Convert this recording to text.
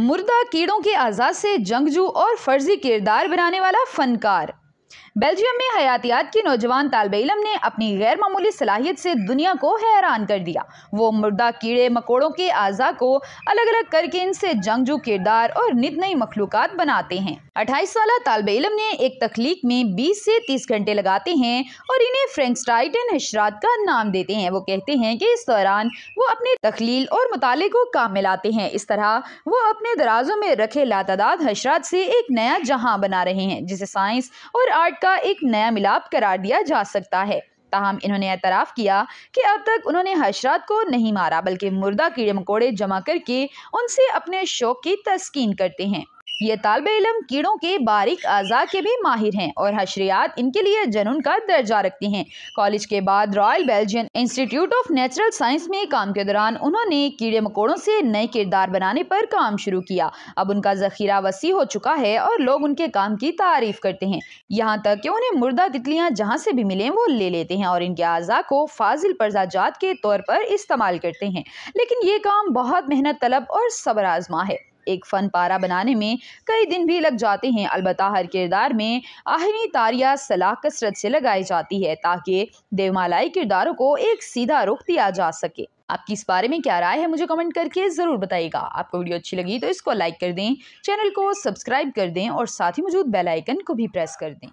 मुर्दा कीड़ों के आजाद से जंगजू और फर्जी किरदार बनाने वाला फनकार बेल्जियम में हयातियात की नौजवान तालब इलम ने अपनी गैर मामूली सलाहियत से दुनिया को हैरान कर दिया वो मुर्दा कीड़े मकोड़ों के अज़ा को अलग अलग करके इनसे जंगजू किरदार और नित नई मखलूक बनाते हैं अट्ठाईस साल तालब इलम ने एक तख्लीक में बीस से तीस घंटे लगाते हैं और इन्हें फ्रेंक्सटाइटन हशरात का नाम देते हैं वो कहते हैं कि इस दौरान वो अपने तखलील और मताले को काम में लाते हैं इस तरह वो अपने दराजों में रखे लातदाद हशरात से एक नया जहां बना रहे हैं जिसे साइंस और आर्ट का एक नया मिलाप करार दिया जा सकता है ताहम इन्होंने एतराफ़ किया कि अब तक उन्होंने हशरात को नहीं मारा बल्कि मुर्दा कीड़े मकोड़े जमा करके उनसे अपने शौक की तस्किन करते हैं ये तालब इलम कीड़ों के बारिक अज़ा के भी माहिर हैं और हशरियात इनके लिए जनून का दर्जा रखती हैं कॉलेज के बाद Royal Belgian Institute of Natural Science में काम के दौरान उन्होंने कीड़े मकोड़ों से नए किरदार बनाने पर काम शुरू किया अब उनका जखीरा वसी हो चुका है और लोग उनके काम की तारीफ करते हैं यहाँ तक कि उन्हें मुर्दा तितलियाँ जहाँ से भी मिलें वो ले लेते हैं और इनके अज़ा को फाजिल प्रजाजात के तौर पर इस्तेमाल करते हैं लेकिन ये काम बहुत मेहनत तलब और सबर आजमा है एक फ़न पारा बनाने में कई दिन भी लग जाते हैं अलबत् हर किरदार में आहनी तारिया सलाह कसरत से लगाई जाती है ताकि देवमालाई किरदारों को एक सीधा रुख दिया जा सके आपकी इस बारे में क्या राय है मुझे कमेंट करके ज़रूर बताइएगा आपको वीडियो अच्छी लगी तो इसको लाइक कर दें चैनल को सब्सक्राइब कर दें और साथ ही मौजूद बेलाइकन को भी प्रेस कर दें